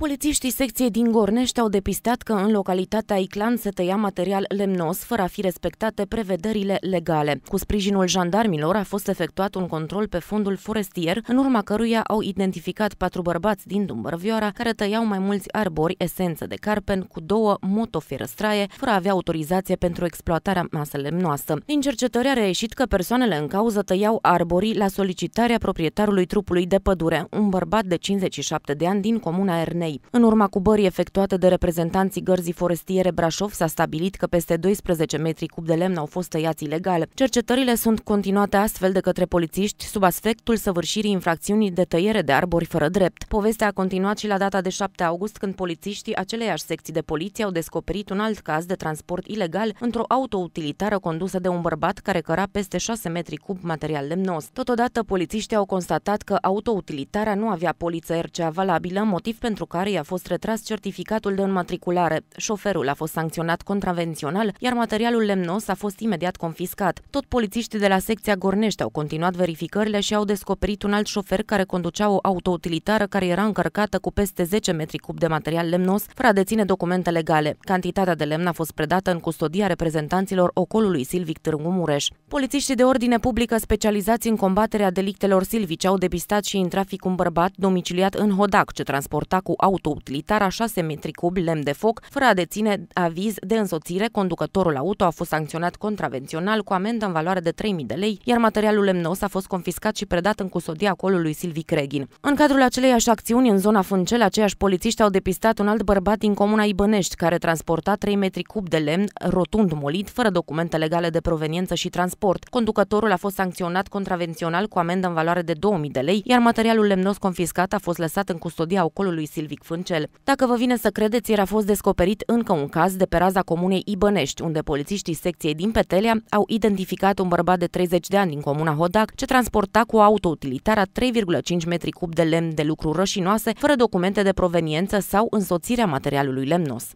Polițiștii secției din Gornești au depistat că în localitatea Iclan se tăia material lemnos fără a fi respectate prevederile legale. Cu sprijinul jandarmilor a fost efectuat un control pe fondul forestier, în urma căruia au identificat patru bărbați din Dumbărvioara care tăiau mai mulți arbori, esență de carpen, cu două motofierăstraie, fără a avea autorizație pentru exploatarea masă lemnoasă. Din cercetări a reieșit că persoanele în cauză tăiau arborii la solicitarea proprietarului trupului de pădure, un bărbat de 57 de ani din comuna Ernei lei. În urma cubării efectuate de reprezentanții gărzii forestiere Brașov s-a stabilit că peste 12 metri cub de lemn au fost tăiați ilegal. Cercetările sunt continuate astfel de către polițiști sub aspectul săvârșirii infracțiunii de tăiere de arbori fără drept. Povestea a continuat și la data de 7 august când polițiștii aceleiași secții de poliție au descoperit un alt caz de transport ilegal într-o autoutilitară condusă de un bărbat care căra peste 6 metri cub material lemnos. Totodată, polițiștii au constatat că autoutilitarea nu avea poliță RCA valabilă, motiv pentru care care i-a fost retras certificatul de înmatriculare. Șoferul a fost sancționat contravențional, iar materialul lemnos a fost imediat confiscat. Tot polițiștii de la secția Gornești au continuat verificările și au descoperit un alt șofer care conducea o autoutilitară care era încărcată cu peste 10 metri cub de material lemnos, fără a deține documente legale. Cantitatea de lemn a fost predată în custodia reprezentanților ocolului Silvic Târgu Mureș. Polițiștii de ordine publică specializați în combaterea delictelor silvice au depistat și în trafic un bărbat domiciliat în Hodac, ce transporta cu auto autoutilitar a 6 metri cub lemn de foc, fără a deține aviz de însoțire, conducătorul auto a fost sancționat contravențional cu amendă în valoare de 3.000 de lei, iar materialul lemnos a fost confiscat și predat în custodia colului Silvi Creghin. În cadrul aceleiași acțiuni în zona Funcel, aceiași polițiști au depistat un alt bărbat din comuna Ibănești, care transporta 3 metri cub de lemn rotund molit, fără documente legale de proveniență și transport. Conducătorul a fost sancționat contravențional cu amendă în valoare de 2.000 de lei, iar materialul lemnos confiscat a fost lăsat în custodia ocolului Silvi Silvic Fâncel. Dacă vă vine să credeți, era fost descoperit încă un caz de pe raza comunei Ibănești, unde polițiștii secției din Petelea au identificat un bărbat de 30 de ani din comuna Hodac, ce transporta cu auto utilitară 3,5 metri cub de lemn de lucru rășinoase, fără documente de proveniență sau însoțirea materialului lemnos.